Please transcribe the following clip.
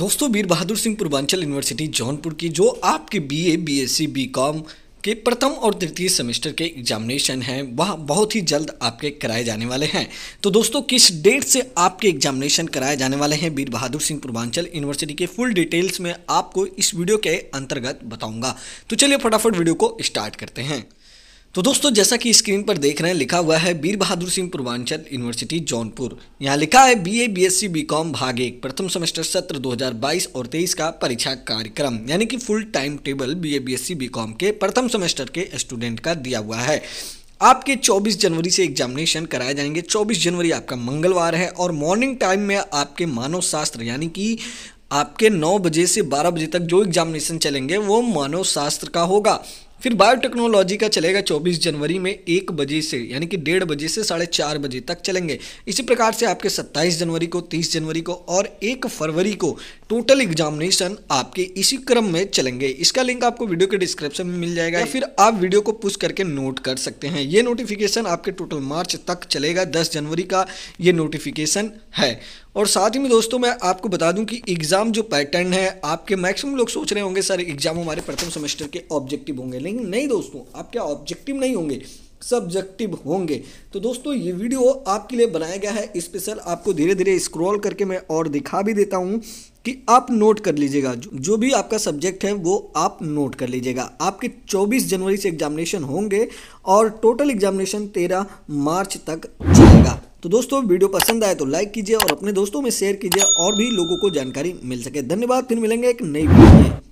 दोस्तों वीर बहादुर सिंह पूर्वांचल यूनिवर्सिटी जौनपुर की जो आपके बीए, बीएससी, बीकॉम के प्रथम और तृतीय सेमेस्टर के एग्जामिनेशन हैं वह बहुत ही जल्द आपके कराए जाने वाले हैं तो दोस्तों किस डेट से आपके एग्जामिनेशन कराए जाने वाले हैं वीर बहादुर सिंह पूर्वांचल यूनिवर्सिटी के फुल डिटेल्स में आपको इस वीडियो के अंतर्गत बताऊँगा तो चलिए फटाफट वीडियो को स्टार्ट करते हैं तो दोस्तों जैसा कि स्क्रीन पर देख रहे हैं लिखा हुआ है वीर बहादुर सिंह पूर्वांचल यूनिवर्सिटी जौनपुर यहाँ लिखा है बीए बीएससी बीकॉम भाग एक प्रथम सेमेस्टर सत्र 2022 और 23 का परीक्षा कार्यक्रम यानी कि full time table BA BSc BCom के प्रथम सेमेस्टर के स्टूडेंट का दिया हुआ है आपके 24 जनवरी से एग्जामिनेशन कराए जाएंगे 24 जनवरी आपका मंगलवार है और मॉर्निंग टाइम में आपके मानव शास्त्र यानी कि आपके 9 बजे से 12 बजे तक जो एग्जामिनेशन चलेंगे वो मानव शास्त्र का होगा फिर बायोटेक्नोलॉजी का चलेगा 24 जनवरी में एक बजे से यानी कि डेढ़ बजे से साढ़े चार बजे तक चलेंगे इसी प्रकार से आपके 27 जनवरी को 30 जनवरी को और एक फरवरी को टोटल एग्जामिनेशन आपके इसी क्रम में चलेंगे इसका लिंक आपको वीडियो के डिस्क्रिप्शन में मिल जाएगा या फिर आप वीडियो को पुश करके नोट कर सकते हैं ये नोटिफिकेशन आपके टोटल मार्च तक चलेगा दस जनवरी का ये नोटिफिकेशन है और साथ ही में दोस्तों मैं आपको बता दूं कि एग्ज़ाम जो पैटर्न है आपके मैक्सिमम लोग सोच रहे होंगे सर एग्ज़ाम हमारे प्रथम सेमेस्टर के ऑब्जेक्टिव होंगे नहीं करेंगे नहीं दोस्तों आप क्या ऑब्जेक्टिव नहीं होंगे सब्जेक्टिव होंगे तो दोस्तों ये वीडियो आपके लिए बनाया गया है स्पेशल आपको धीरे धीरे स्क्रॉल करके मैं और दिखा भी देता हूँ कि आप नोट कर लीजिएगा जो, जो भी आपका सब्जेक्ट है वो आप नोट कर लीजिएगा आपके 24 जनवरी से एग्जामिनेशन होंगे और टोटल एग्जामिनेशन 13 मार्च तक चलेगा तो दोस्तों वीडियो पसंद आए तो लाइक कीजिए और अपने दोस्तों में शेयर कीजिए और भी लोगों को जानकारी मिल सके धन्यवाद फिर मिलेंगे एक नई वीडियो में